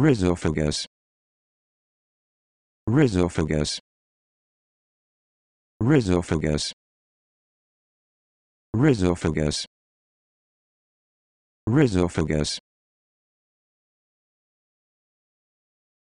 Rhizophagus Rhizophagus Rhizophagus Rhizophagus Rhizophagus